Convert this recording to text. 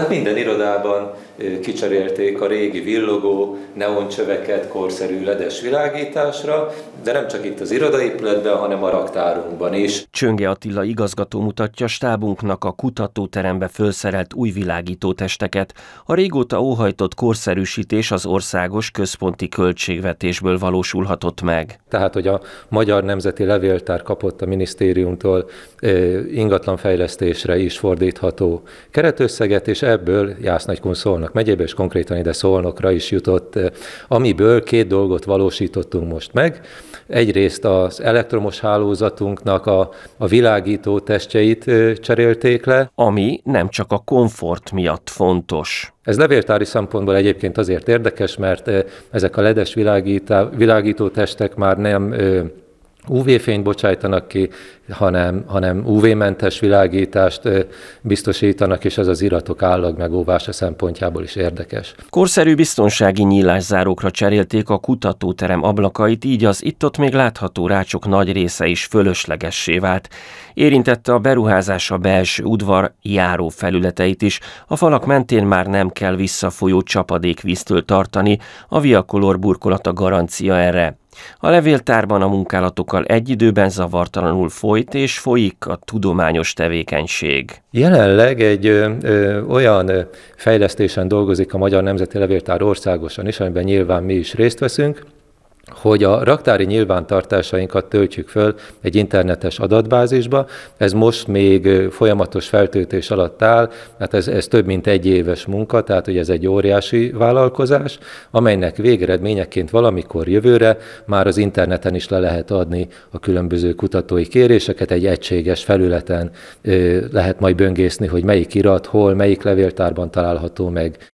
Hát minden irodában kicserélték a régi villogó neoncsöveket korszerű ledes világításra, de nem csak itt az irodaépületben, hanem a raktárunkban is. Csönge Attila igazgató mutatja stábunknak a kutatóterembe felszerelt új világítótesteket. A régóta óhajtott korszerűsítés az országos központi költségvetésből valósulhatott meg. Tehát, hogy a Magyar Nemzeti Levéltár kapott a minisztériumtól ingatlanfejlesztésre is fordítható keretösszeget, és ebből ebből Nagykun Szolnok megyébe, és konkrétan ide Szolnokra is jutott, eh, amiből két dolgot valósítottunk most meg. Egyrészt az elektromos hálózatunknak a, a világító testjeit eh, cserélték le. Ami nem csak a komfort miatt fontos. Ez levéltári szempontból egyébként azért érdekes, mert eh, ezek a ledes világító testek már nem UV-fényt bocsájtanak ki, hanem, hanem UV-mentes világítást biztosítanak, és ez az iratok állag megóvása szempontjából is érdekes. Korszerű biztonsági nyílászárókra cserélték a kutatóterem ablakait, így az itt-ott még látható rácsok nagy része is fölöslegessé vált. Érintette a beruházás a belső udvar járó felületeit is. A falak mentén már nem kell visszafolyó csapadékvíztől tartani, a viakolor burkolata garancia erre. A levéltárban a munkálatokkal egy időben zavartalanul folyt és folyik a tudományos tevékenység. Jelenleg egy ö, ö, olyan fejlesztésen dolgozik a Magyar Nemzeti Levéltár országosan is, amiben nyilván mi is részt veszünk, hogy a raktári nyilvántartásainkat töltjük föl egy internetes adatbázisba. Ez most még folyamatos feltöltés alatt áll, hát ez, ez több mint egy éves munka, tehát hogy ez egy óriási vállalkozás, amelynek végeredményeként valamikor jövőre már az interneten is le lehet adni a különböző kutatói kéréseket, egy egységes felületen lehet majd böngészni, hogy melyik irat, hol, melyik levéltárban található meg.